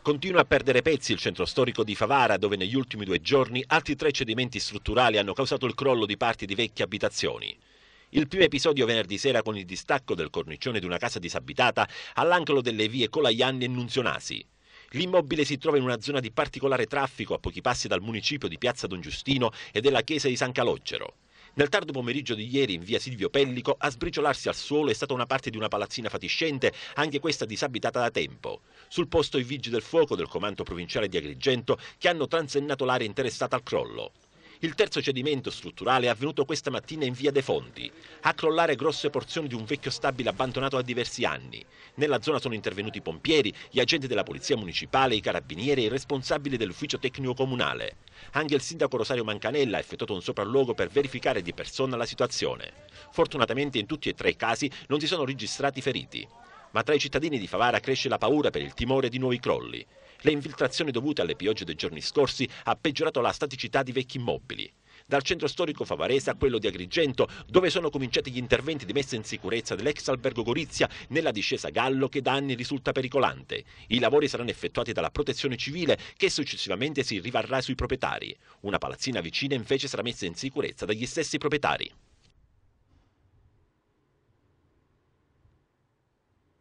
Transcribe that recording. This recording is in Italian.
Continua a perdere pezzi il centro storico di Favara, dove negli ultimi due giorni altri tre cedimenti strutturali hanno causato il crollo di parti di vecchie abitazioni. Il primo episodio venerdì sera con il distacco del cornicione di una casa disabitata all'angolo delle vie Colaianni e Nunzionasi. L'immobile si trova in una zona di particolare traffico a pochi passi dal municipio di Piazza Don Giustino e della chiesa di San Calogero. Nel tardo pomeriggio di ieri in via Silvio Pellico a sbriciolarsi al suolo è stata una parte di una palazzina fatiscente, anche questa disabitata da tempo. Sul posto i vigili del fuoco del comando provinciale di Agrigento che hanno transennato l'area interessata al crollo. Il terzo cedimento strutturale è avvenuto questa mattina in via De Fonti, a crollare grosse porzioni di un vecchio stabile abbandonato da diversi anni. Nella zona sono intervenuti i pompieri, gli agenti della polizia municipale, i carabinieri e i responsabili dell'ufficio tecnico comunale. Anche il sindaco Rosario Mancanella ha effettuato un sopralluogo per verificare di persona la situazione. Fortunatamente in tutti e tre i casi non si sono registrati feriti ma tra i cittadini di Favara cresce la paura per il timore di nuovi crolli. Le infiltrazioni dovute alle piogge dei giorni scorsi ha peggiorato la staticità di vecchi immobili. Dal centro storico favarese a quello di Agrigento, dove sono cominciati gli interventi di messa in sicurezza dell'ex albergo Gorizia nella discesa Gallo che da anni risulta pericolante. I lavori saranno effettuati dalla protezione civile che successivamente si rivarrà sui proprietari. Una palazzina vicina invece sarà messa in sicurezza dagli stessi proprietari.